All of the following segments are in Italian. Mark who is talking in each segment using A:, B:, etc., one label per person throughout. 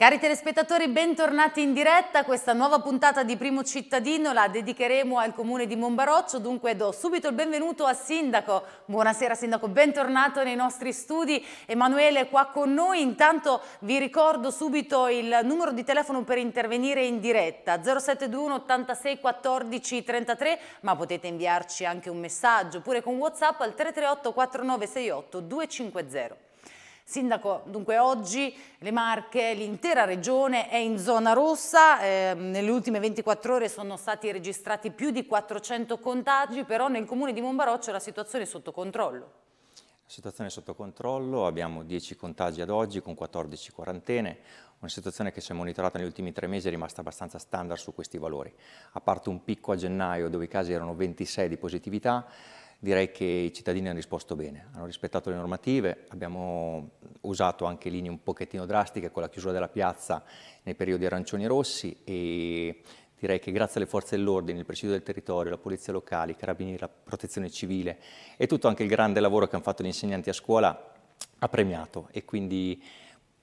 A: Cari telespettatori, bentornati in diretta. Questa nuova puntata di Primo Cittadino la dedicheremo al comune di Monbaroccio. Dunque do subito il benvenuto al sindaco. Buonasera sindaco, bentornato nei nostri studi. Emanuele è qua con noi. Intanto vi ricordo subito il numero di telefono per intervenire in diretta 0721 86 14 33, ma potete inviarci anche un messaggio oppure con WhatsApp al 338 4968 250. Sindaco, dunque oggi le Marche, l'intera regione è in zona rossa, eh, nelle ultime 24 ore sono stati registrati più di 400 contagi, però nel comune di Monbaroccio la situazione è sotto controllo.
B: La situazione è sotto controllo, abbiamo 10 contagi ad oggi con 14 quarantene, una situazione che si è monitorata negli ultimi tre mesi è rimasta abbastanza standard su questi valori, a parte un picco a gennaio dove i casi erano 26 di positività, direi che i cittadini hanno risposto bene, hanno rispettato le normative, abbiamo usato anche linee un pochettino drastiche con la chiusura della piazza nei periodi arancioni e rossi e direi che grazie alle forze dell'ordine, il presidio del territorio, la polizia locale, i carabinieri, la protezione civile e tutto anche il grande lavoro che hanno fatto gli insegnanti a scuola ha premiato e quindi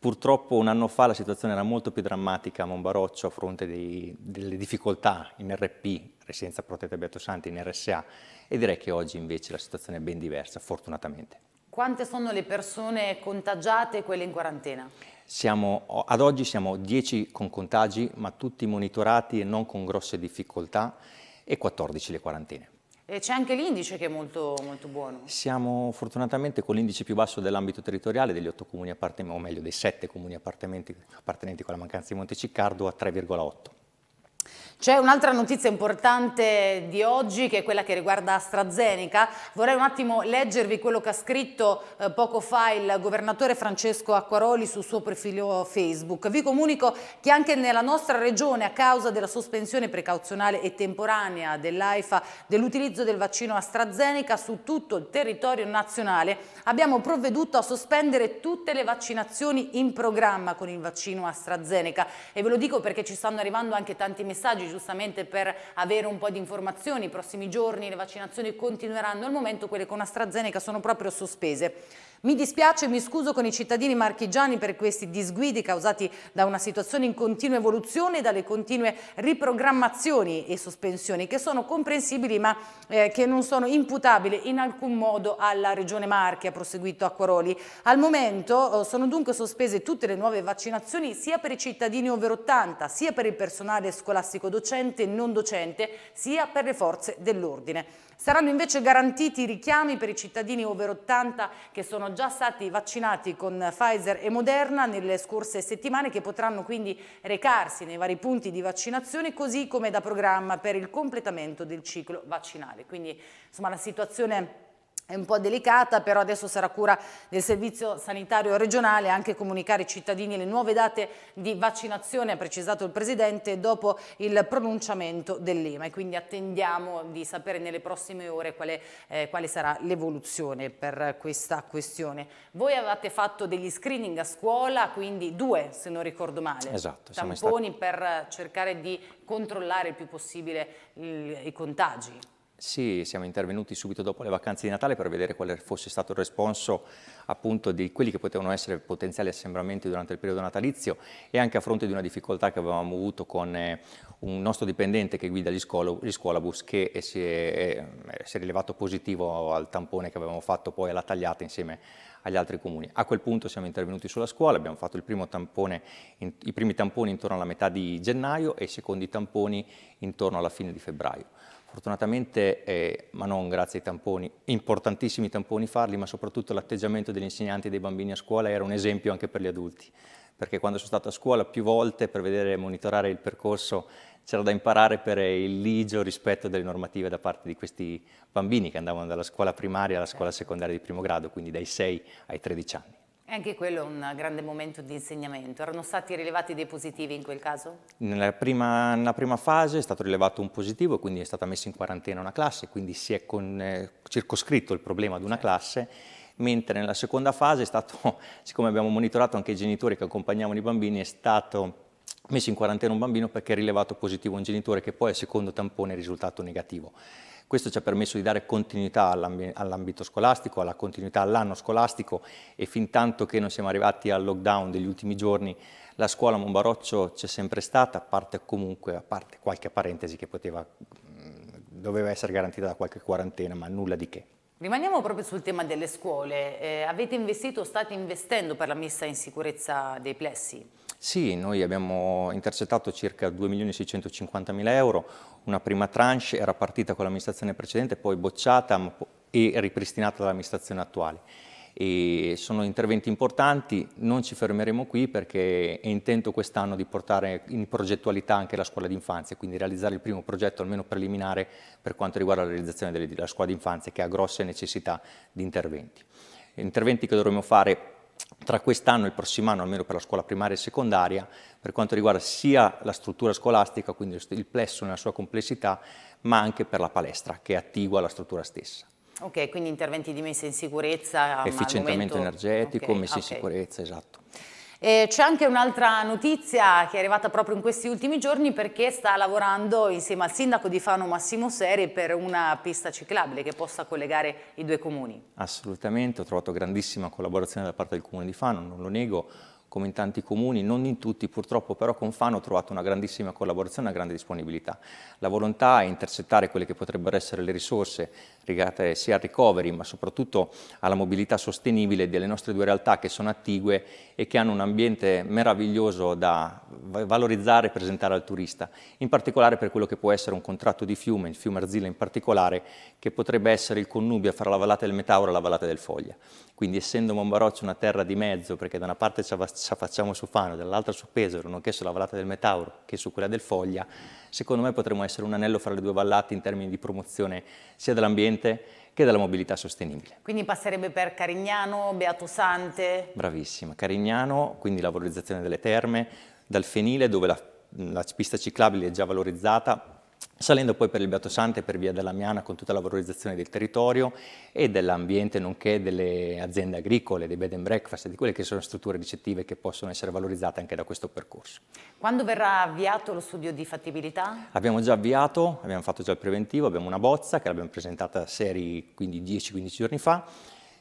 B: Purtroppo un anno fa la situazione era molto più drammatica a Monbaroccio a fronte dei, delle difficoltà in RP, Residenza Protetta Beato Santi, in RSA e direi che oggi invece la situazione è ben diversa, fortunatamente.
A: Quante sono le persone contagiate e quelle in quarantena?
B: Siamo, ad oggi siamo 10 con contagi, ma tutti monitorati e non con grosse difficoltà, e 14 le quarantene.
A: E c'è anche l'indice che è molto, molto, buono.
B: Siamo fortunatamente con l'indice più basso dell'ambito territoriale degli 8 comuni appartenenti, o meglio dei 7 comuni appartenenti con la mancanza di Monteciccardo a 3,8
A: c'è un'altra notizia importante di oggi che è quella che riguarda AstraZeneca. Vorrei un attimo leggervi quello che ha scritto eh, poco fa il governatore Francesco Acquaroli sul suo profilo Facebook. Vi comunico che anche nella nostra regione a causa della sospensione precauzionale e temporanea dell'AIFA dell'utilizzo del vaccino AstraZeneca su tutto il territorio nazionale abbiamo provveduto a sospendere tutte le vaccinazioni in programma con il vaccino AstraZeneca e ve lo dico perché ci stanno arrivando anche tanti messaggi messaggi giustamente per avere un po' di informazioni, i prossimi giorni le vaccinazioni continueranno, al momento quelle con AstraZeneca sono proprio sospese. Mi dispiace e mi scuso con i cittadini marchigiani per questi disguidi causati da una situazione in continua evoluzione e dalle continue riprogrammazioni e sospensioni che sono comprensibili ma eh, che non sono imputabili in alcun modo alla Regione Marche, ha proseguito Acquaroli. Al momento eh, sono dunque sospese tutte le nuove vaccinazioni sia per i cittadini over 80, sia per il personale scolastico docente e non docente, sia per le forze dell'ordine. Saranno invece garantiti i richiami per i cittadini over 80 che sono già stati vaccinati con Pfizer e Moderna nelle scorse settimane che potranno quindi recarsi nei vari punti di vaccinazione così come da programma per il completamento del ciclo vaccinale. Quindi insomma la situazione è è un po' delicata, però adesso sarà cura del Servizio Sanitario Regionale anche comunicare ai cittadini le nuove date di vaccinazione, ha precisato il Presidente, dopo il pronunciamento dell'EMA. E quindi attendiamo di sapere nelle prossime ore quale, eh, quale sarà l'evoluzione per questa questione. Voi avevate fatto degli screening a scuola, quindi due se non ricordo male, esatto, tamponi stati... per cercare di controllare il più possibile il, i contagi.
B: Sì, siamo intervenuti subito dopo le vacanze di Natale per vedere quale fosse stato il responso appunto di quelli che potevano essere potenziali assembramenti durante il periodo natalizio e anche a fronte di una difficoltà che avevamo avuto con eh, un nostro dipendente che guida gli, scuolabus che si è, eh, si è rilevato positivo al tampone che avevamo fatto poi alla tagliata insieme agli altri comuni. A quel punto siamo intervenuti sulla scuola, abbiamo fatto tampone, i primi tamponi intorno alla metà di gennaio e i secondi tamponi intorno alla fine di febbraio. Fortunatamente, eh, ma non grazie ai tamponi, importantissimi tamponi farli, ma soprattutto l'atteggiamento degli insegnanti e dei bambini a scuola era un esempio anche per gli adulti, perché quando sono stato a scuola più volte per vedere e monitorare il percorso c'era da imparare per il ligio rispetto delle normative da parte di questi bambini che andavano dalla scuola primaria alla scuola secondaria di primo grado, quindi dai 6 ai 13 anni.
A: E anche quello è un grande momento di insegnamento. Erano stati rilevati dei positivi in quel caso?
B: Nella prima, nella prima fase è stato rilevato un positivo, quindi è stata messa in quarantena una classe, quindi si è con, eh, circoscritto il problema ad una classe, mentre nella seconda fase è stato, siccome abbiamo monitorato anche i genitori che accompagnavano i bambini, è stato messo in quarantena un bambino perché è rilevato positivo un genitore che poi al secondo tampone è risultato negativo. Questo ci ha permesso di dare continuità all'ambito scolastico, alla continuità all'anno scolastico e fin tanto che non siamo arrivati al lockdown degli ultimi giorni, la scuola Monbaroccio c'è sempre stata, a parte comunque, a parte qualche parentesi che poteva, doveva essere garantita da qualche quarantena, ma nulla di che.
A: Rimaniamo proprio sul tema delle scuole. Eh, avete investito o state investendo per la messa in sicurezza dei plessi?
B: Sì, noi abbiamo intercettato circa 2.650.000 euro, una prima tranche era partita con l'amministrazione precedente, poi bocciata e ripristinata dall'amministrazione attuale. E sono interventi importanti, non ci fermeremo qui perché è intento quest'anno di portare in progettualità anche la scuola d'infanzia, quindi realizzare il primo progetto almeno preliminare per quanto riguarda la realizzazione della scuola d'infanzia che ha grosse necessità di interventi. Interventi che dovremmo fare tra quest'anno e il prossimo anno, almeno per la scuola primaria e secondaria, per quanto riguarda sia la struttura scolastica, quindi il plesso nella sua complessità, ma anche per la palestra che attigua la struttura stessa.
A: Ok, quindi interventi di messa in sicurezza. Efficientamento momento... energetico, okay, messa okay. in
B: sicurezza, esatto.
A: Eh, c'è anche un'altra notizia che è arrivata proprio in questi ultimi giorni perché sta lavorando insieme al sindaco di Fano Massimo Seri per una pista ciclabile che possa collegare i due comuni.
B: Assolutamente, ho trovato grandissima collaborazione da parte del comune di Fano, non lo nego, come in tanti comuni, non in tutti purtroppo, però con Fano ho trovato una grandissima collaborazione e una grande disponibilità. La volontà è intercettare quelle che potrebbero essere le risorse legate sia al recovery, ma soprattutto alla mobilità sostenibile delle nostre due realtà che sono attigue e che hanno un ambiente meraviglioso da valorizzare e presentare al turista, in particolare per quello che può essere un contratto di fiume, il fiume Arzilla in particolare, che potrebbe essere il connubio fra la vallata del Metauro e la vallata del Foglia. Quindi essendo Monbaroccio una terra di mezzo, perché da una parte ci affacciamo su Fano, dall'altra su Pesaro, nonché sulla vallata del Metauro, che su quella del Foglia, secondo me potremmo essere un anello fra le due vallate in termini di promozione sia dell'ambiente che della mobilità sostenibile.
A: Quindi passerebbe per Carignano, Beato Sante?
B: Bravissima, Carignano, quindi la valorizzazione delle terme, dal Fenile dove la, la pista ciclabile è già valorizzata, salendo poi per il Beato Sante per via dell'Amiana con tutta la valorizzazione del territorio e dell'ambiente, nonché delle aziende agricole, dei bed and breakfast, di quelle che sono strutture ricettive che possono essere valorizzate anche da questo percorso.
A: Quando verrà avviato lo studio di fattibilità?
B: Abbiamo già avviato, abbiamo fatto già il preventivo, abbiamo una bozza che l'abbiamo presentata a Seri quindi 10-15 giorni fa,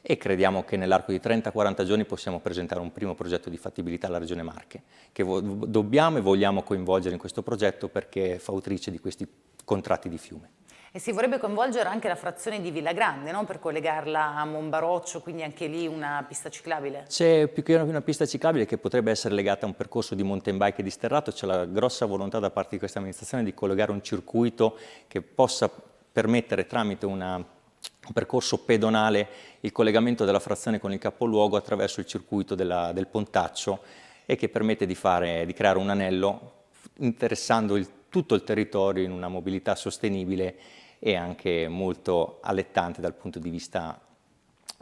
B: e crediamo che nell'arco di 30-40 giorni possiamo presentare un primo progetto di fattibilità alla Regione Marche, che dobbiamo e vogliamo coinvolgere in questo progetto perché è fautrice di questi contratti di fiume.
A: E si vorrebbe coinvolgere anche la frazione di Villa Grande, no? per collegarla a Monbaroccio, quindi anche lì una pista ciclabile?
B: C'è più che una pista ciclabile che potrebbe essere legata a un percorso di mountain bike e di sterrato, c'è la grossa volontà da parte di questa amministrazione di collegare un circuito che possa permettere tramite una un percorso pedonale il collegamento della frazione con il capoluogo attraverso il circuito della, del Pontaccio e che permette di, fare, di creare un anello interessando il, tutto il territorio in una mobilità sostenibile e anche molto allettante dal punto di vista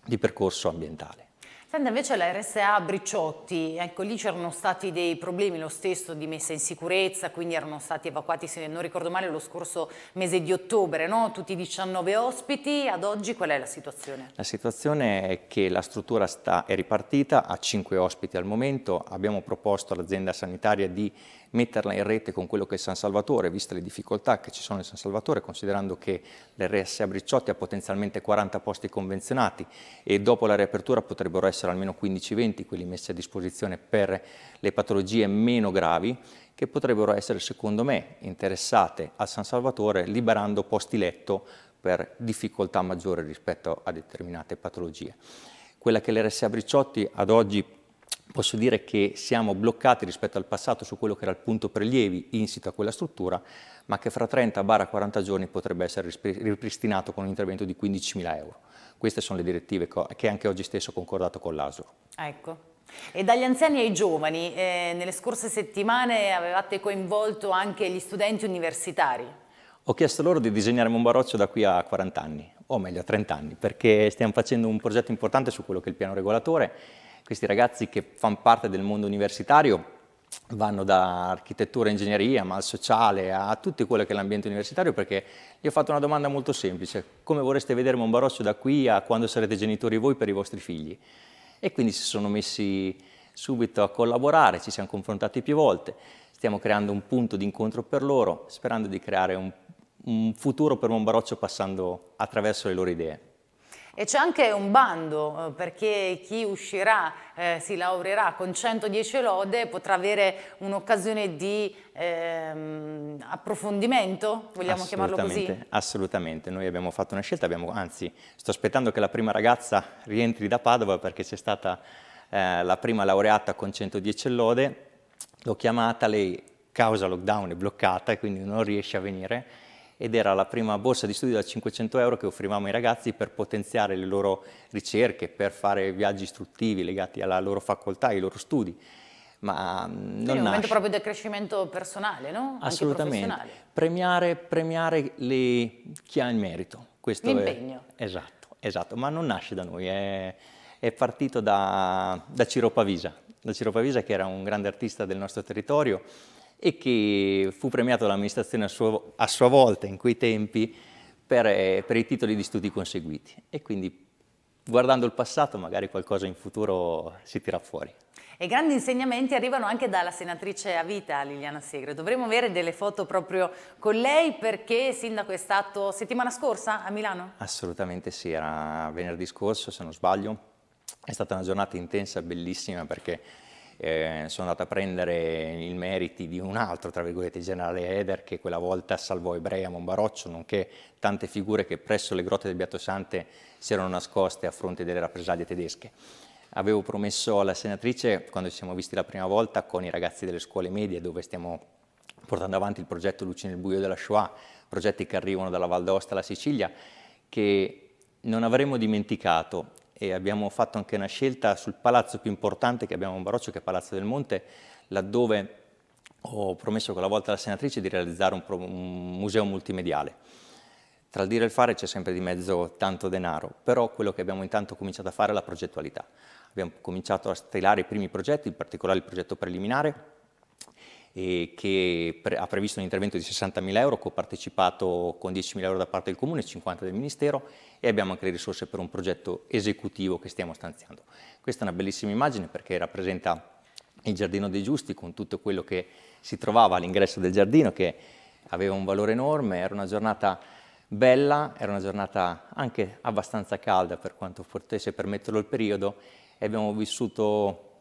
B: di percorso ambientale.
A: Senta invece la RSA Bricciotti, ecco lì c'erano stati dei problemi lo stesso di messa in sicurezza, quindi erano stati evacuati, se non ricordo male, lo scorso mese di ottobre, no? tutti i 19 ospiti, ad oggi qual è la situazione? La
B: situazione è che la struttura sta, è ripartita, ha 5 ospiti al momento, abbiamo proposto all'azienda sanitaria di metterla in rete con quello che è San Salvatore, viste le difficoltà che ci sono in San Salvatore, considerando che l'RSA Briciotti ha potenzialmente 40 posti convenzionati e dopo la riapertura potrebbero essere fossero almeno 15-20 quelli messi a disposizione per le patologie meno gravi che potrebbero essere, secondo me, interessate a San Salvatore liberando posti letto per difficoltà maggiore rispetto a determinate patologie. Quella che l'RSA Briciotti ad oggi posso dire che siamo bloccati rispetto al passato su quello che era il punto prelievi insito a quella struttura, ma che fra 30-40 giorni potrebbe essere ripristinato con un intervento di 15.000 euro. Queste sono le direttive che anche oggi stesso ho concordato con l'ASO.
A: Ecco. E dagli anziani ai giovani, eh, nelle scorse settimane avevate coinvolto anche gli studenti universitari.
B: Ho chiesto loro di disegnare un baroccio da qui a 40 anni, o meglio a 30 anni, perché stiamo facendo un progetto importante su quello che è il piano regolatore. Questi ragazzi che fanno parte del mondo universitario vanno da architettura, ingegneria, ma al sociale, a tutto quello che è l'ambiente universitario, perché gli ho fatto una domanda molto semplice. Come vorreste vedere Monbaroccio da qui a quando sarete genitori voi per i vostri figli? E quindi si sono messi subito a collaborare, ci siamo confrontati più volte, stiamo creando un punto di incontro per loro, sperando di creare un, un futuro per Monbaroccio passando attraverso le loro idee.
A: E c'è anche un bando eh, perché chi uscirà, eh, si laureerà con 110 lode potrà avere un'occasione di ehm, approfondimento, vogliamo chiamarlo così?
B: Assolutamente, noi abbiamo fatto una scelta, abbiamo, anzi sto aspettando che la prima ragazza rientri da Padova perché c'è stata eh, la prima laureata con 110 lode, l'ho chiamata, lei causa lockdown è bloccata e quindi non riesce a venire ed era la prima borsa di studio da 500 euro che offrivamo ai ragazzi per potenziare le loro ricerche, per fare viaggi istruttivi legati alla loro facoltà, ai loro studi ma mm, non è un momento proprio
A: del crescimento personale, no? Assolutamente.
B: Premiare, premiare le... chi ha il merito. Questo L'impegno. È... Esatto, esatto, ma non nasce da noi, è, è partito da, da Ciro Pavisa. Da Ciro Pavisa che era un grande artista del nostro territorio e che fu premiato dall'amministrazione a, a, sua volta in quei tempi per, eh, per i titoli di studi conseguiti. E quindi guardando il passato magari qualcosa in futuro si tira fuori.
A: E grandi insegnamenti arrivano anche dalla senatrice a vita Liliana Segre. Dovremmo avere delle foto proprio con lei perché sindaco è stato settimana scorsa a Milano?
B: Assolutamente sì, era venerdì scorso se non sbaglio. È stata una giornata intensa, bellissima perché eh, sono andato a prendere i meriti di un altro, tra virgolette, generale Eder, che quella volta salvò Ebrea Monbaroccio, nonché tante figure che presso le grotte del Beato Sante si erano nascoste a fronte delle rappresaglie tedesche. Avevo promesso alla senatrice, quando ci siamo visti la prima volta, con i ragazzi delle scuole medie, dove stiamo portando avanti il progetto Luci nel buio della Shoah, progetti che arrivano dalla Val d'Aosta alla Sicilia, che non avremmo dimenticato e abbiamo fatto anche una scelta sul palazzo più importante che abbiamo a Baroccio, che è Palazzo del Monte, laddove ho promesso quella volta alla senatrice di realizzare un, un museo multimediale. Tra il dire e il fare c'è sempre di mezzo tanto denaro, però quello che abbiamo intanto cominciato a fare è la progettualità. Abbiamo cominciato a stilare i primi progetti, in particolare il progetto preliminare, che pre ha previsto un intervento di 60.000 euro, co-partecipato con 10.000 euro da parte del Comune e 50 del Ministero, e abbiamo anche le risorse per un progetto esecutivo che stiamo stanziando. Questa è una bellissima immagine perché rappresenta il Giardino dei Giusti con tutto quello che si trovava all'ingresso del giardino che aveva un valore enorme, era una giornata bella, era una giornata anche abbastanza calda per quanto potesse permetterlo il periodo e abbiamo vissuto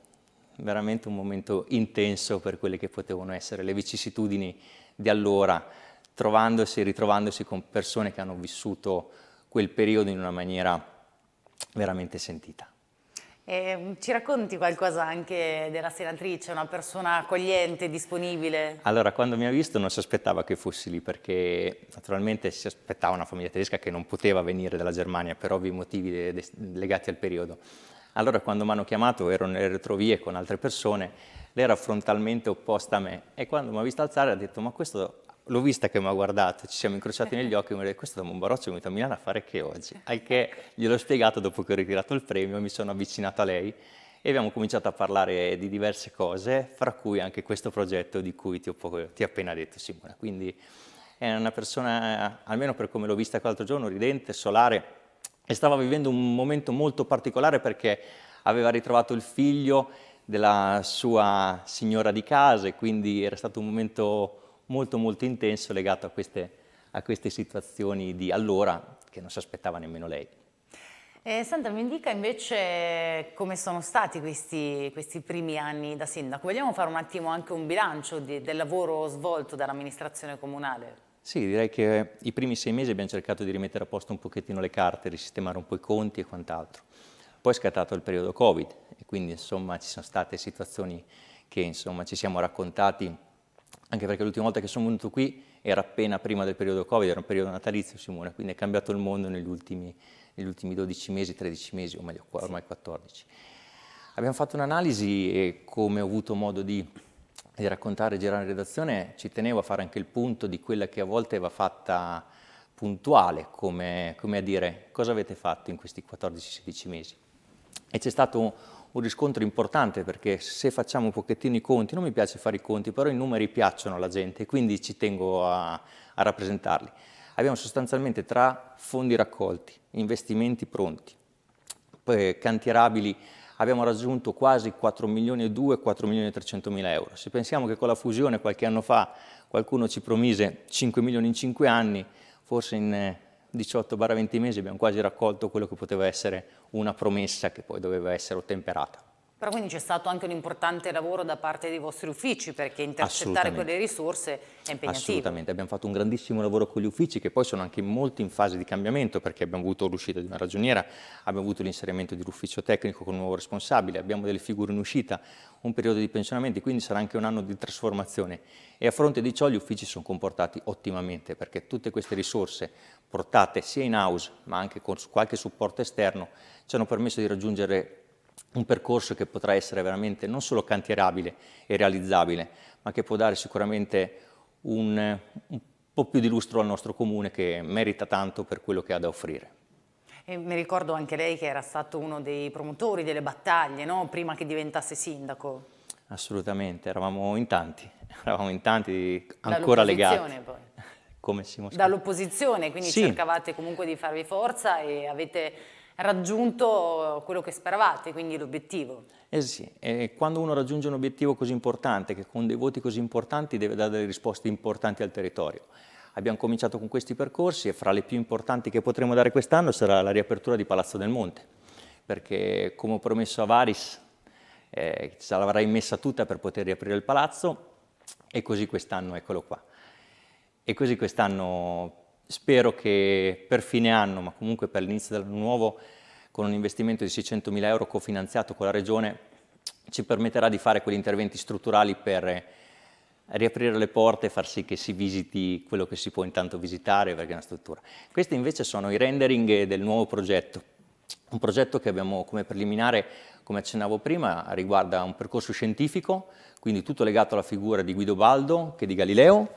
B: veramente un momento intenso per quelle che potevano essere le vicissitudini di allora, trovandosi e ritrovandosi con persone che hanno vissuto quel periodo in una maniera veramente sentita.
A: Eh, ci racconti qualcosa anche della senatrice, una persona accogliente, disponibile?
B: Allora, quando mi ha visto non si aspettava che fossi lì perché naturalmente si aspettava una famiglia tedesca che non poteva venire dalla Germania per ovvi motivi legati al periodo. Allora, quando mi hanno chiamato, ero nelle retrovie con altre persone, lei era frontalmente opposta a me e quando mi ha visto alzare ha detto ma questo l'ho vista che mi ha guardato, ci siamo incrociati eh. negli occhi e mi ha detto questo da Monbaroccio è venuto a Milano a fare che oggi? Al che ecco. gliel'ho spiegato dopo che ho ritirato il premio, mi sono avvicinato a lei e abbiamo cominciato a parlare di diverse cose, fra cui anche questo progetto di cui ti ho, poco, ti ho appena detto Simona. Quindi è una persona, almeno per come l'ho vista l'altro giorno, ridente, solare e stava vivendo un momento molto particolare perché aveva ritrovato il figlio della sua signora di casa e quindi era stato un momento molto molto intenso legato a queste, a queste situazioni di allora che non si aspettava nemmeno lei.
A: Eh, Sandra, mi dica invece come sono stati questi, questi, primi anni da sindaco. Vogliamo fare un attimo anche un bilancio di, del lavoro svolto dall'amministrazione comunale?
B: Sì, direi che i primi sei mesi abbiamo cercato di rimettere a posto un pochettino le carte, risistemare un po' i conti e quant'altro. Poi è scattato il periodo Covid e quindi insomma ci sono state situazioni che insomma ci siamo raccontati anche perché l'ultima volta che sono venuto qui era appena prima del periodo Covid, era un periodo natalizio Simone, quindi è cambiato il mondo negli ultimi, negli ultimi 12 mesi, 13 mesi, o meglio ormai 14. Abbiamo fatto un'analisi e come ho avuto modo di, di raccontare e girare in redazione, ci tenevo a fare anche il punto di quella che a volte va fatta puntuale, come, come a dire cosa avete fatto in questi 14-16 mesi. E c'è stato un, un riscontro importante perché se facciamo un pochettino i conti, non mi piace fare i conti, però i numeri piacciono alla gente e quindi ci tengo a, a rappresentarli. Abbiamo sostanzialmente tra fondi raccolti, investimenti pronti, cantierabili, abbiamo raggiunto quasi 4 milioni e 2, 4 milioni e 300 mila euro. Se pensiamo che con la fusione qualche anno fa qualcuno ci promise 5 milioni in 5 anni, forse in eh, 18-20 mesi abbiamo quasi raccolto quello che poteva essere una promessa che poi doveva essere ottemperata.
A: Però quindi c'è stato anche un importante lavoro da parte dei vostri uffici perché intercettare quelle risorse è impegnativo. Assolutamente,
B: abbiamo fatto un grandissimo lavoro con gli uffici che poi sono anche molti in fase di cambiamento perché abbiamo avuto l'uscita di una ragioniera, abbiamo avuto l'inserimento dell'ufficio tecnico con un nuovo responsabile, abbiamo delle figure in uscita, un periodo di pensionamenti, quindi sarà anche un anno di trasformazione e a fronte di ciò gli uffici sono comportati ottimamente perché tutte queste risorse portate sia in house ma anche con qualche supporto esterno ci hanno permesso di raggiungere un percorso che potrà essere veramente non solo cantierabile e realizzabile, ma che può dare sicuramente un, un po' più di lustro al nostro comune che merita tanto per quello che ha da offrire.
A: E mi ricordo anche lei che era stato uno dei promotori delle battaglie, no? prima che diventasse sindaco.
B: Assolutamente, eravamo in tanti, eravamo in tanti ancora legati. Poi. Come
A: Dall'opposizione, quindi sì. cercavate comunque di farvi forza e avete raggiunto quello che speravate, quindi l'obiettivo.
B: Eh sì, e quando uno raggiunge un obiettivo così importante, che con dei voti così importanti deve dare delle risposte importanti al territorio. Abbiamo cominciato con questi percorsi e fra le più importanti che potremo dare quest'anno sarà la riapertura di Palazzo del Monte, perché come ho promesso a Varis eh, ce l'avrà messa tutta per poter riaprire il palazzo e così quest'anno eccolo qua. E così quest'anno Spero che per fine anno, ma comunque per l'inizio dell'anno nuovo, con un investimento di 600.000 euro cofinanziato con la Regione, ci permetterà di fare quegli interventi strutturali per riaprire le porte e far sì che si visiti quello che si può intanto visitare perché è una struttura. Questi invece sono i rendering del nuovo progetto, un progetto che abbiamo come preliminare, come accennavo prima, riguarda un percorso scientifico, quindi tutto legato alla figura di Guido Baldo che di Galileo,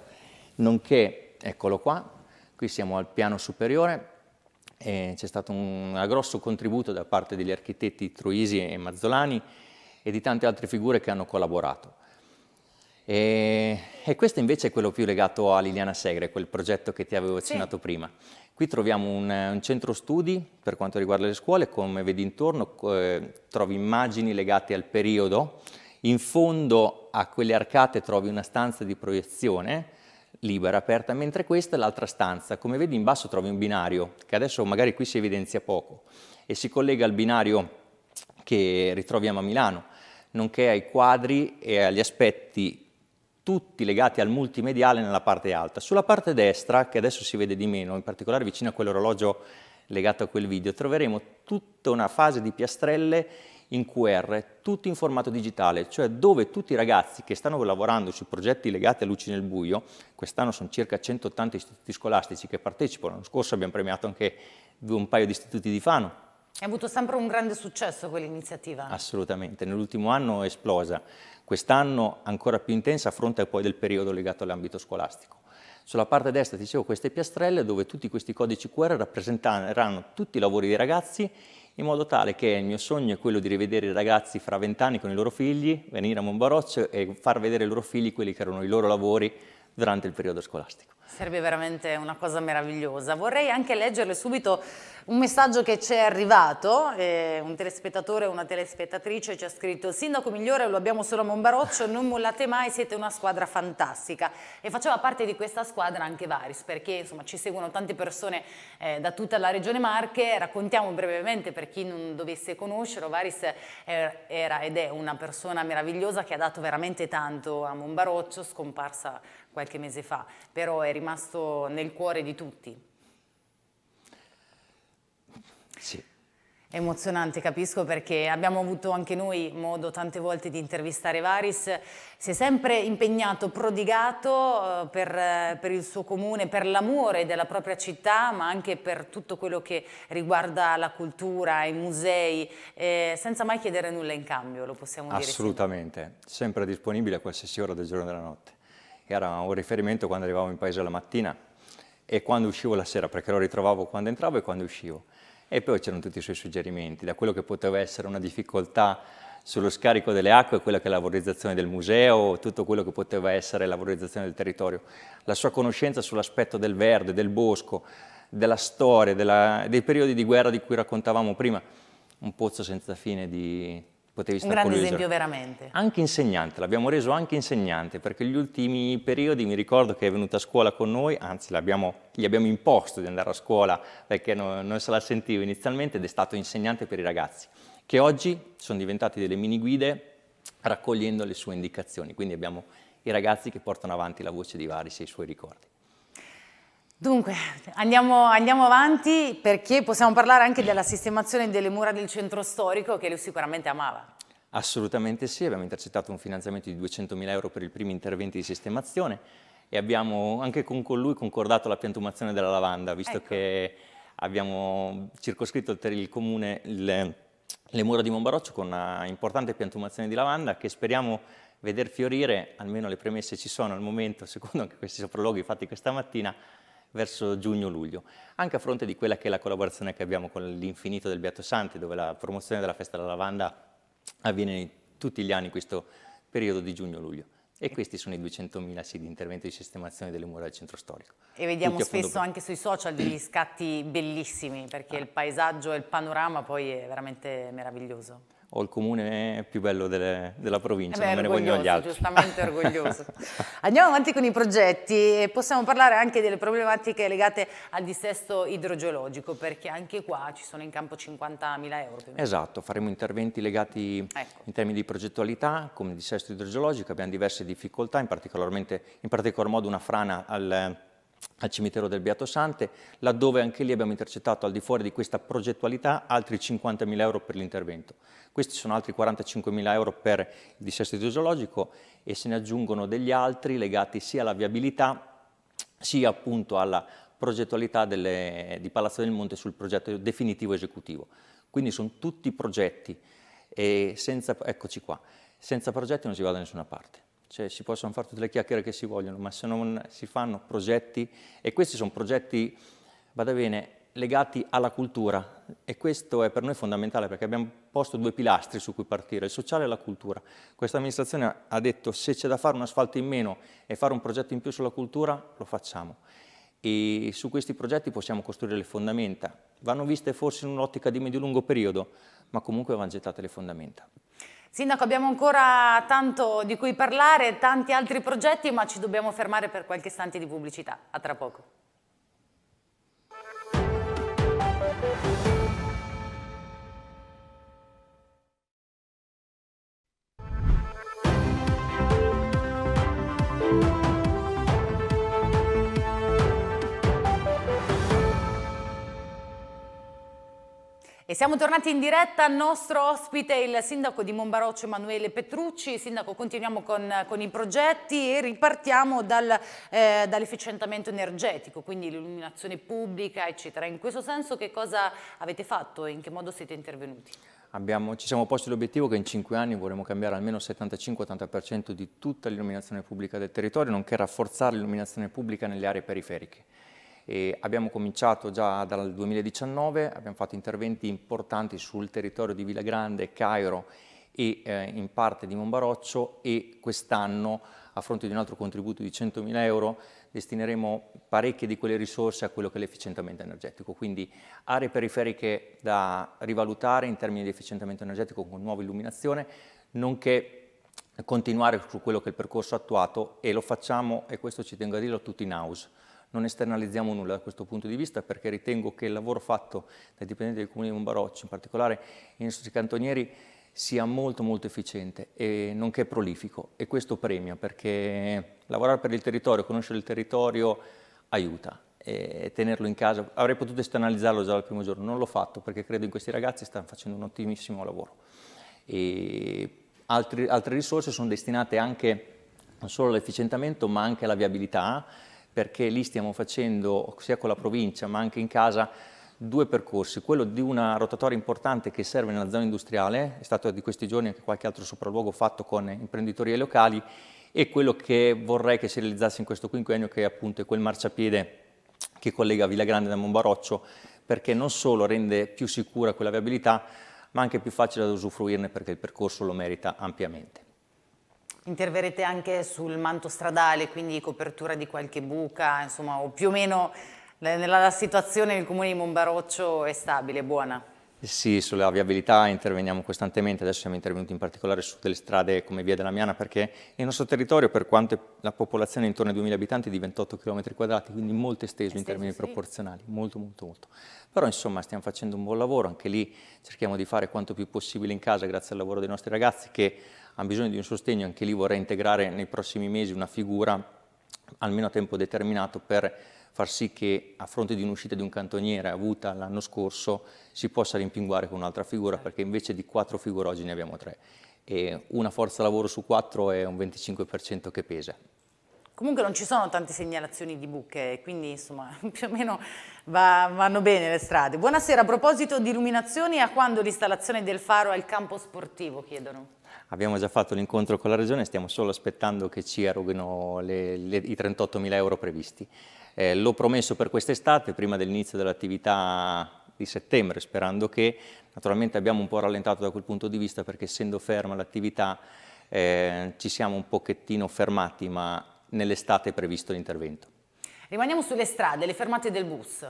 B: nonché, eccolo qua, Qui siamo al piano superiore, e c'è stato un, un grosso contributo da parte degli architetti Truisi e Mazzolani e di tante altre figure che hanno collaborato. E, e, questo invece è quello più legato a Liliana Segre, quel progetto che ti avevo accennato sì. prima. Qui troviamo un, un, centro studi per quanto riguarda le scuole, come vedi intorno eh, trovi immagini legate al periodo, in fondo a quelle arcate trovi una stanza di proiezione libera, aperta, mentre questa è l'altra stanza. Come vedi in basso trovi un binario, che adesso magari qui si evidenzia poco, e si collega al binario che ritroviamo a Milano, nonché ai quadri e agli aspetti tutti legati al multimediale nella parte alta. Sulla parte destra, che adesso si vede di meno, in particolare vicino a quell'orologio legato a quel video, troveremo tutta una fase di piastrelle in QR, tutto in formato digitale, cioè dove tutti i ragazzi che stanno lavorando su progetti legati a Luci nel Buio, quest'anno sono circa 180 istituti scolastici che partecipano, l'anno scorso abbiamo premiato anche un paio di istituti di Fano.
A: Ha avuto sempre un grande successo quell'iniziativa.
B: Assolutamente, nell'ultimo anno è esplosa, quest'anno ancora più intensa a fronte poi del periodo legato all'ambito scolastico. Sulla parte destra, dicevo, queste piastrelle dove tutti questi codici QR rappresenteranno tutti i lavori dei ragazzi in modo tale che il mio sogno è quello di rivedere i ragazzi fra vent'anni con i loro figli, venire a Monbaroccio e far vedere ai loro figli quelli che erano i loro lavori durante il periodo scolastico.
A: Sarebbe veramente una cosa meravigliosa. Vorrei anche leggerle subito un messaggio che ci è arrivato, eh, un telespettatore una telespettatrice ci ha scritto Sindaco migliore lo abbiamo solo a Monbaroccio, non mollate mai, siete una squadra fantastica e faceva parte di questa squadra anche Varis perché insomma ci seguono tante persone eh, da tutta la regione Marche, raccontiamo brevemente per chi non dovesse conoscere, Varis era ed è una persona meravigliosa che ha dato veramente tanto a Monbaroccio, scomparsa qualche mese fa, però è rimasto nel cuore di tutti. Sì. È emozionante, capisco, perché abbiamo avuto anche noi modo tante volte di intervistare Varis. Si è sempre impegnato, prodigato eh, per, eh, per il suo comune, per l'amore della propria città, ma anche per tutto quello che riguarda la cultura, i musei, eh, senza mai chiedere nulla in cambio, lo possiamo dire.
B: Assolutamente, sempre disponibile a qualsiasi ora del giorno e della notte era un riferimento quando arrivavo in paese la mattina e quando uscivo la sera, perché lo ritrovavo quando entravo e quando uscivo. E poi c'erano tutti i suoi suggerimenti, da quello che poteva essere una difficoltà sullo scarico delle acque, quella che è la valorizzazione del museo, tutto quello che poteva essere la valorizzazione del territorio, la sua conoscenza sull'aspetto del verde, del bosco, della storia, della, dei periodi di guerra di cui raccontavamo prima, un pozzo senza fine di potevi stare Un grande esempio veramente. Anche insegnante, l'abbiamo reso anche insegnante perché negli ultimi periodi mi ricordo che è venuta a scuola con noi, anzi gli abbiamo imposto di andare a scuola perché no, non se la sentivo inizialmente ed è stato insegnante per i ragazzi che oggi sono diventati delle mini guide raccogliendo le sue indicazioni, quindi abbiamo i ragazzi che portano avanti la voce di Varis e i suoi ricordi.
A: Dunque, andiamo, andiamo, avanti perché possiamo parlare anche della sistemazione delle mura del centro storico che lui sicuramente amava.
B: Assolutamente sì, abbiamo intercettato un finanziamento di 200.000 euro per i primi interventi di sistemazione e abbiamo anche con lui concordato la piantumazione della lavanda, visto ecco. che abbiamo circoscritto per il comune le, le mura di Monbaroccio con una importante piantumazione di lavanda che speriamo veder fiorire, almeno le premesse ci sono al momento, secondo anche questi sopralluoghi fatti questa mattina, verso giugno-luglio, anche a fronte di quella che è la collaborazione che abbiamo con l'Infinito del Beato Santi, dove la promozione della festa della lavanda avviene tutti gli anni in questo periodo di giugno-luglio. E questi sono i 200.000 sì, di interventi di sistemazione delle mura del centro storico.
A: E vediamo Tutti spesso anche sui social degli scatti bellissimi, perché ah. il paesaggio e il panorama poi è veramente meraviglioso
B: ho il comune più bello delle, della provincia, eh beh, non me ne vogliono gli altri. Giustamente orgoglioso.
A: Andiamo avanti con i progetti possiamo parlare anche delle problematiche legate al dissesto idrogeologico, perché anche qua ci sono in campo 50.000 euro. Esatto,
B: faremo interventi legati ecco. in termini di progettualità, come dissesto idrogeologico, abbiamo diverse difficoltà, in, particolarmente, in particolar modo una frana al al cimitero del Beato Sante, laddove anche lì abbiamo intercettato al di fuori di questa progettualità altri 50.000 euro per l'intervento. Questi sono altri 45.000 euro per il dissesto idrogeologico e se ne aggiungono degli altri legati sia alla viabilità sia appunto alla progettualità delle, di Palazzo del Monte sul progetto definitivo esecutivo. Quindi sono tutti progetti e senza, eccoci qua, senza progetti non si va da nessuna parte. Cioè si possono fare tutte le chiacchiere che si vogliono, ma se non si fanno progetti, e questi sono progetti, vada bene, legati alla cultura e questo è per noi fondamentale perché abbiamo posto due pilastri su cui partire, il sociale e la cultura. Questa amministrazione ha detto se c'è da fare un asfalto in meno e fare un progetto in più sulla cultura, lo facciamo. E su questi progetti possiamo costruire le fondamenta. Vanno viste forse in un'ottica di medio-lungo periodo, ma comunque vanno gettate le fondamenta.
A: Sindaco, abbiamo ancora tanto di cui parlare, tanti altri progetti, ma ci dobbiamo fermare per qualche istante di pubblicità. A tra poco. siamo tornati in diretta, al nostro ospite il sindaco di Monbaroccio Emanuele Petrucci. Sindaco, continuiamo con, con i progetti e ripartiamo dal, eh, dall'efficientamento energetico, quindi l'illuminazione pubblica, eccetera. In questo senso che cosa avete fatto e in che modo siete intervenuti?
B: Abbiamo, ci siamo posti l'obiettivo che in cinque anni vorremmo cambiare almeno il 75-80% di tutta l'illuminazione pubblica del territorio, nonché rafforzare l'illuminazione pubblica nelle aree periferiche. E abbiamo cominciato già dal 2019, abbiamo fatto interventi importanti sul territorio di Villa Grande, Cairo e eh, in parte di Monbaroccio e quest'anno a fronte di un altro contributo di 100.000 euro destineremo parecchie di quelle risorse a quello che è l'efficientamento energetico, quindi aree periferiche da rivalutare in termini di efficientamento energetico con nuova illuminazione, nonché continuare su quello che è il percorso attuato e lo facciamo, e questo ci tengo a dirlo, tutti in house non esternalizziamo nulla da questo punto di vista perché ritengo che il lavoro fatto dai dipendenti del Comune di Monbarocci, in particolare i nostri cantonieri, sia molto molto efficiente e nonché prolifico e questo premia perché lavorare per il territorio, conoscere il territorio aiuta e tenerlo in casa. Avrei potuto esternalizzarlo già dal primo giorno, non l'ho fatto perché credo in questi ragazzi stanno facendo un ottimissimo lavoro. Altri, altre risorse sono destinate anche non solo all'efficientamento ma anche alla viabilità perché lì stiamo facendo, sia con la provincia ma anche in casa, due percorsi, quello di una rotatoria importante che serve nella zona industriale, è stato di questi giorni anche qualche altro sopralluogo fatto con imprenditorie locali e quello che vorrei che si realizzasse in questo quinquennio che è appunto quel marciapiede che collega Villa Grande da Monbaroccio perché non solo rende più sicura quella viabilità ma anche più facile da usufruirne perché il percorso lo merita ampiamente.
A: Interverrete anche sul manto stradale, quindi copertura di qualche buca, insomma, o più o meno la, situazione nel comune di Monbaroccio è stabile, buona?
B: Sì, sulla viabilità interveniamo costantemente, adesso siamo intervenuti in particolare su delle strade come Via della Miana perché il nostro territorio, per quanto la popolazione è intorno ai 2.000 abitanti, è di 28 km 2 quindi molto esteso, esteso in termini sì. proporzionali, molto molto molto. Però insomma stiamo facendo un buon lavoro, anche lì cerchiamo di fare quanto più possibile in casa grazie al lavoro dei nostri ragazzi che hanno bisogno di un sostegno, anche lì vorrei integrare nei prossimi mesi una figura almeno a tempo determinato per far sì che a fronte di un'uscita di un cantoniere avuta l'anno scorso si possa rimpinguare con un'altra figura perché invece di quattro figure oggi ne abbiamo tre e una forza lavoro su quattro è un 25% che pesa.
A: Comunque non ci sono tante segnalazioni di buche, quindi insomma più o meno va, vanno bene le strade. Buonasera, a proposito di illuminazioni, a quando l'installazione del faro al campo sportivo chiedono?
B: abbiamo già fatto l'incontro con la Regione e stiamo solo aspettando che ci eroghino le, le, i 38.000 euro previsti. Eh, L'ho promesso per quest'estate, prima dell'inizio dell'attività di settembre, sperando che naturalmente abbiamo un po' rallentato da quel punto di vista perché essendo ferma l'attività eh, ci siamo un pochettino fermati, ma nell'estate è previsto l'intervento.
A: Rimaniamo sulle strade, le fermate del bus.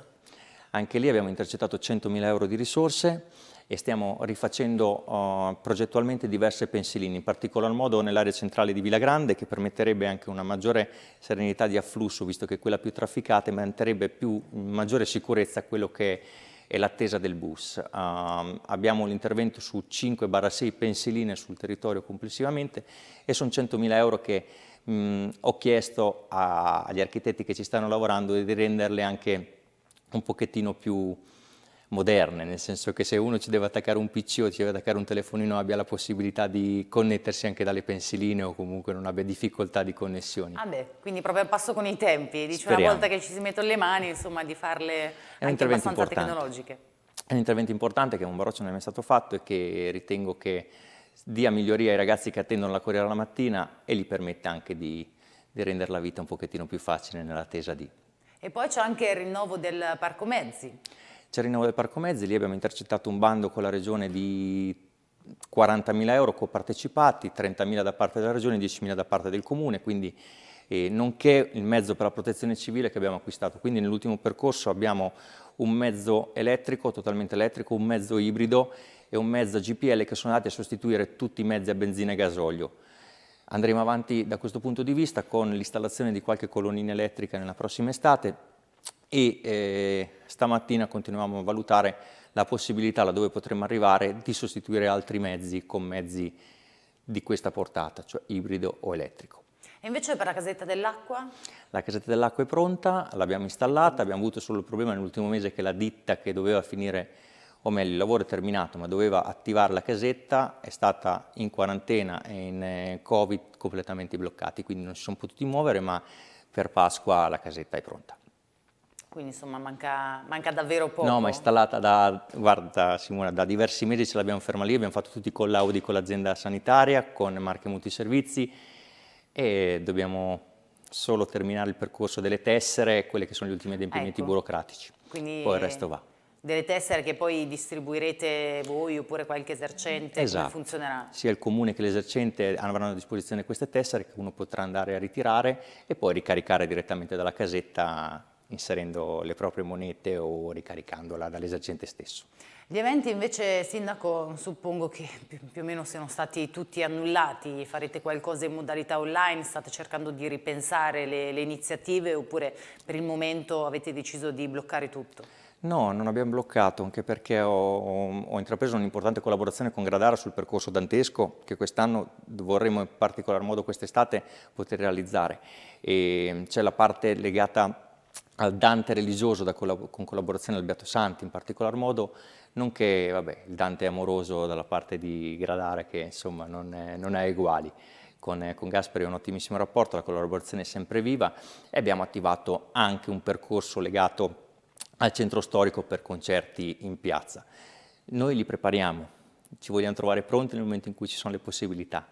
B: Anche lì abbiamo intercettato 100.000 euro di risorse e stiamo rifacendo uh, progettualmente diverse pensiline, in particolar modo nell'area centrale di Villa Grande che permetterebbe anche una maggiore serenità di afflusso, visto che è quella più trafficata manterrebbe più, maggiore sicurezza quello che è l'attesa del bus. Uh, abbiamo l'intervento su 5-6 pensiline sul territorio complessivamente e sono 100.000 euro che mh, ho chiesto a, agli architetti che ci stanno lavorando di renderle anche un pochettino più moderne, nel senso che se uno ci deve attaccare un PC o ci deve attaccare un telefonino abbia la possibilità di connettersi anche dalle pensiline o comunque non abbia difficoltà di connessioni.
A: Ah quindi proprio al passo con i tempi, dice una volta che ci si mettono le mani, insomma, di farle anche abbastanza importante. tecnologiche.
B: È un intervento importante che a Monbaroccio non è mai stato fatto e che ritengo che dia miglioria ai ragazzi che attendono la Corriere la mattina e gli permette anche di, di rendere la vita un pochettino più facile nell'attesa di...
A: E poi c'è anche il rinnovo del parco mezzi.
B: C'è il rinnovo del parco mezzi, lì abbiamo intercettato un bando con la regione di 40.000 euro copartecipati, 30.000 da parte della regione, 10.000 da parte del comune, quindi eh, nonché il mezzo per la protezione civile che abbiamo acquistato. Quindi nell'ultimo percorso abbiamo un mezzo elettrico, totalmente elettrico, un mezzo ibrido e un mezzo GPL che sono andati a sostituire tutti i mezzi a benzina e gasolio. Andremo avanti da questo punto di vista con l'installazione di qualche colonnina elettrica nella prossima estate e eh, stamattina continuiamo a valutare la possibilità, laddove potremmo arrivare, di sostituire altri mezzi con mezzi di questa portata, cioè ibrido o elettrico.
A: E invece per la casetta dell'acqua?
B: La casetta dell'acqua è pronta, l'abbiamo installata, abbiamo avuto solo il problema nell'ultimo mese che la ditta che doveva finire o meglio il lavoro è terminato ma doveva attivare la casetta, è stata in quarantena e in eh, covid completamente bloccati, quindi non si sono potuti muovere ma per Pasqua la casetta è pronta.
A: Quindi insomma manca, manca davvero poco. No, ma è
B: installata da, guarda Simona, da diversi mesi ce l'abbiamo ferma lì, abbiamo fatto tutti i collaudi con l'azienda sanitaria, con Marche Multiservizi e dobbiamo solo terminare il percorso delle tessere e quelli che sono gli ultimi adempimenti ecco. burocratici.
A: Quindi... Poi il resto va delle tessere che poi distribuirete voi oppure qualche esercente, esatto. come funzionerà?
B: Sia il comune che l'esercente avranno a disposizione queste tessere che uno potrà andare a ritirare e poi ricaricare direttamente dalla casetta inserendo le proprie monete o ricaricandola dall'esercente stesso.
A: Gli eventi invece, Sindaco, suppongo che più, o meno siano stati tutti annullati, farete qualcosa in modalità online, state cercando di ripensare le, le iniziative oppure per il momento avete deciso di bloccare tutto?
B: No, non abbiamo bloccato, anche perché ho, ho, ho intrapreso un'importante collaborazione con Gradara sul percorso dantesco che quest'anno vorremmo in particolar modo quest'estate poter realizzare. C'è la parte legata al Dante religioso collab con collaborazione al Beato Santi in particolar modo, nonché vabbè, il Dante amoroso dalla parte di Gradara che insomma non, è, non ha uguali. Con, con, Gasperi è un ottimissimo rapporto, la collaborazione è sempre viva e abbiamo attivato anche un percorso legato al centro storico per concerti in piazza. Noi li prepariamo, ci vogliamo trovare pronti nel momento in cui ci sono le possibilità.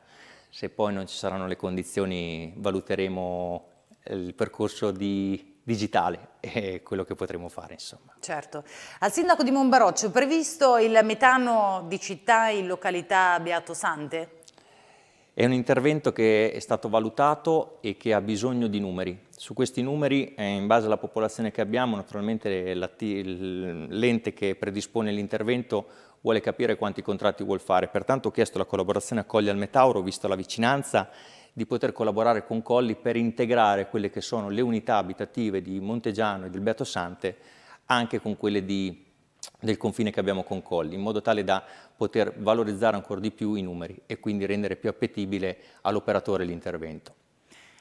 B: Se poi non ci saranno le condizioni valuteremo il percorso di digitale e quello che potremo fare insomma.
A: Certo. Al sindaco di Monbaroccio previsto il metano di città in località Beato Sante?
B: È un intervento che è stato valutato e che ha bisogno di numeri. Su questi numeri, eh, in base alla popolazione che abbiamo, naturalmente l'ente che predispone l'intervento vuole capire quanti contratti vuole fare. Pertanto ho chiesto la collaborazione a Colli al Metauro, visto la vicinanza, di poter collaborare con Colli per integrare quelle che sono le unità abitative di Montegiano e del Beato Sante anche con quelle di del confine che abbiamo con Colli, in modo tale da poter valorizzare ancora di più i numeri e quindi rendere più appetibile all'operatore l'intervento.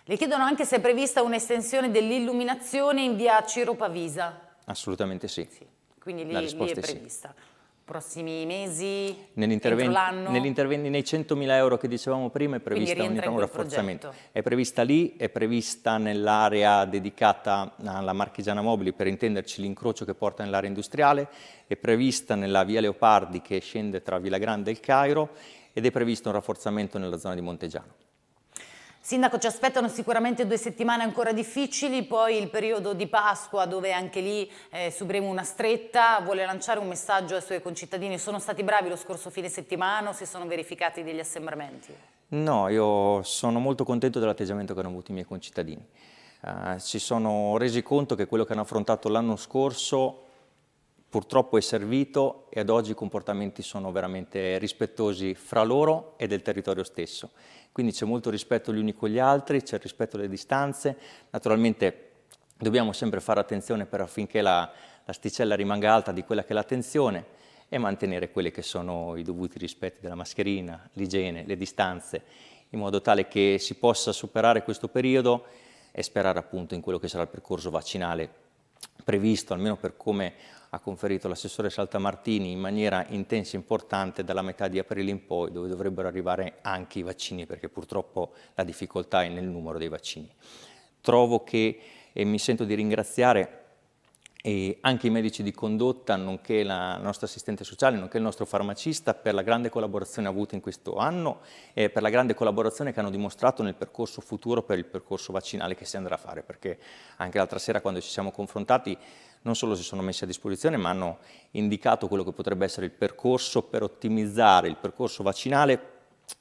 A: Le chiedono anche se è prevista un'estensione dell'illuminazione in via Ciro Pavisa.
B: Assolutamente sì. sì. Quindi lì, lì è prevista.
A: Sì prossimi mesi, nell'anno?
B: Nell'intervento nei 100.000 euro che dicevamo prima è prevista un, un rafforzamento. Progetto. È prevista lì, è prevista nell'area dedicata alla Marchigiana Mobili, per intenderci l'incrocio che porta nell'area industriale, è prevista nella via Leopardi che scende tra Villa Grande e il Cairo ed è previsto un rafforzamento nella zona di Montegiano.
A: Sindaco, ci aspettano sicuramente due settimane ancora difficili, poi il periodo di Pasqua dove anche lì eh, subiremo una stretta, vuole lanciare un messaggio ai suoi concittadini, sono stati bravi lo scorso fine settimana o si sono verificati degli assembramenti?
B: No, io sono molto contento dell'atteggiamento che hanno avuto i miei concittadini. Uh, si sono resi conto che quello che hanno affrontato l'anno scorso purtroppo è servito e ad oggi i comportamenti sono veramente rispettosi fra loro e del territorio stesso. Quindi c'è molto rispetto gli uni con gli altri, c'è rispetto alle distanze. Naturalmente dobbiamo sempre fare attenzione per affinché la, l'asticella rimanga alta di quella che è la tensione e mantenere quelli che sono i dovuti rispetti della mascherina, l'igiene, le distanze, in modo tale che si possa superare questo periodo e sperare appunto in quello che sarà il percorso vaccinale previsto, almeno per come ha conferito l'assessore Saltamartini in maniera intensa e importante dalla metà di aprile in poi, dove dovrebbero arrivare anche i vaccini, perché purtroppo la difficoltà è nel numero dei vaccini. Trovo che, e mi sento di ringraziare, e anche i medici di condotta, nonché la nostra assistente sociale, nonché il nostro farmacista per la grande collaborazione avuta in questo anno e per la grande collaborazione che hanno dimostrato nel percorso futuro per il percorso vaccinale che si andrà a fare, perché anche l'altra sera quando ci siamo confrontati non solo si sono messi a disposizione, ma hanno indicato quello che potrebbe essere il percorso per ottimizzare il percorso vaccinale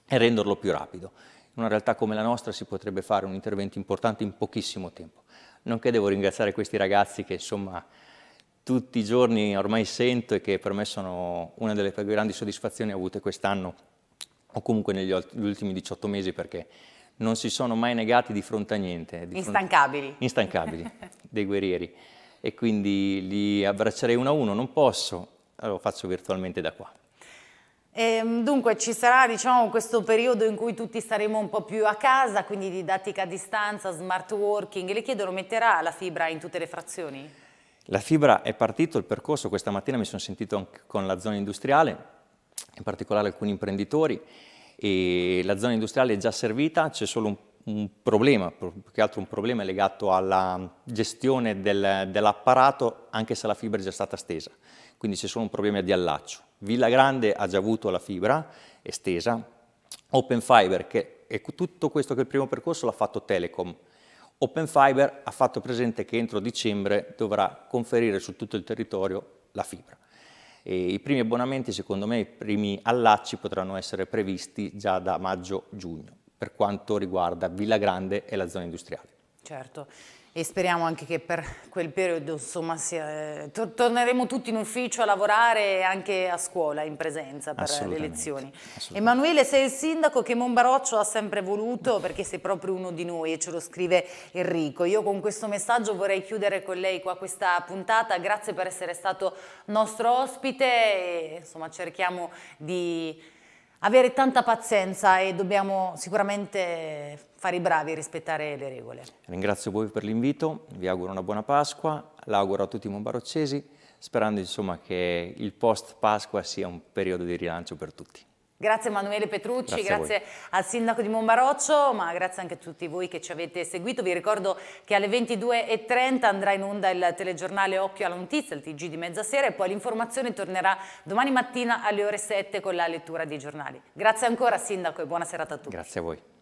B: e renderlo più rapido. In una realtà come la nostra si potrebbe fare un intervento importante in pochissimo tempo. Nonché devo ringraziare questi ragazzi che insomma tutti i giorni ormai sento e che per me sono una delle più grandi soddisfazioni avute quest'anno o comunque negli ultimi 18 mesi perché non si sono mai negati di fronte a niente. Fronte... Instancabili. Instancabili, dei guerrieri e quindi li abbraccerei uno a uno, non posso, lo faccio virtualmente da qua.
A: E, ehm, dunque ci sarà diciamo, questo periodo in cui tutti staremo un po' più a casa, quindi didattica a distanza, smart working, le chiedo lo metterà la fibra in tutte le frazioni?
B: La fibra è partito il percorso, questa mattina mi sono sentito anche con la zona industriale, in particolare alcuni imprenditori, e la zona industriale è già servita, c'è solo un un problema, più che altro un problema legato alla gestione del, dell'apparato anche se la fibra è già stata stesa, quindi c'è solo un problema di allaccio. Villa Grande ha già avuto la fibra estesa, Open Fiber che è tutto questo che è il primo percorso l'ha fatto Telecom, Open Fiber ha fatto presente che entro dicembre dovrà conferire su tutto il territorio la fibra. E I primi abbonamenti, secondo me, i primi allacci potranno essere previsti già da maggio-giugno per quanto riguarda Villa Grande e la zona industriale.
A: Certo, e speriamo anche che per quel periodo insomma, sia, eh, to torneremo tutti in ufficio a lavorare e anche a scuola in presenza per le lezioni. Emanuele sei il sindaco che Monbaroccio ha sempre voluto perché sei proprio uno di noi e ce lo scrive Enrico. Io con questo messaggio vorrei chiudere con lei qua questa puntata, grazie per essere stato nostro ospite e insomma cerchiamo di avere tanta pazienza e dobbiamo sicuramente fare i bravi e rispettare le regole.
B: Ringrazio voi per l'invito, vi auguro una buona Pasqua, l'auguro a tutti i mombaroccesi, sperando insomma, che il post Pasqua sia un periodo di rilancio per
A: tutti. Grazie Emanuele Petrucci, grazie, grazie al sindaco di Monbaroccio, ma grazie anche a tutti voi che ci avete seguito. Vi ricordo che alle 22.30 andrà in onda il telegiornale Occhio alla Notizia, il TG di mezzasera e poi l'informazione tornerà domani mattina alle ore 7 con la lettura dei giornali. Grazie ancora sindaco e buona serata a tutti. Grazie a voi.